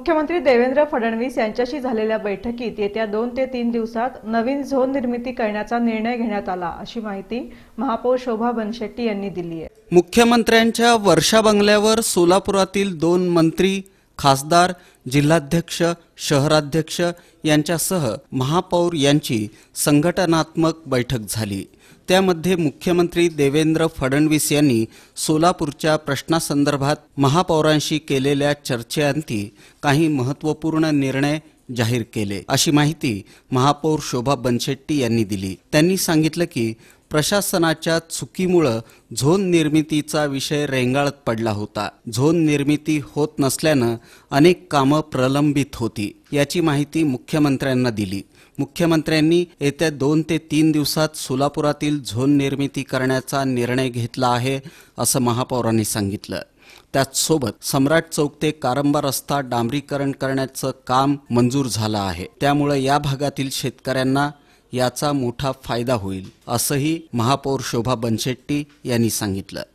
मुख्यमंत्री देवेंद्र फडणवीस यांच्याशी झालेल्या बैठकीत येत्या दोन ते तीन दिवसात नवीन झोन निर्मिती करण्याचा निर्णय घेण्यात आला अशी माहिती महापौर शोभा बनशेट्टी यांनी दिली आहे मुख्यमंत्र्यांच्या वर्षा बंगल्यावर सोलापुरातील दोन मंत्री खासदार जिल्हाध्यक्ष शहराध्यक्ष यांच्यासह महापौर यांची संघटनात्मक बैठक झाली त्यामध्ये मुख्यमंत्री देवेंद्र फडणवीस यांनी सोलापूरच्या प्रश्नासंदर्भात महापौरांशी केलेल्या चर्चेअंती काही महत्त्वपूर्ण निर्णय जाहीर केले अशी माहिती महापौर शोभा बनशेट्टी यांनी दिली त्यांनी सांगितलं की प्रशासनाच्या चुकीमुळं झोन निर्मितीचा विषय रेंगाळत पडला होता झोन निर्मिती होत नसल्यानं अनेक कामं प्रलंबित होती याची माहिती मुख्यमंत्र्यांना दिली मुख्यमंत्र्यांनी येत्या दोन ते तीन दिवसात सोलापुरातील झोन निर्मिती करण्याचा निर्णय घेतला आहे असं महापौरांनी सांगितलं त्याचसोबत सम्राट चौक ते कारंबा रस्ता डांबरीकरण करण्याचं काम मंजूर झालं आहे त्यामुळे या भागातील शेतकऱ्यांना याचा मोठा फायदा होईल असंही महापौर शोभा बनशेट्टी यांनी सांगितलं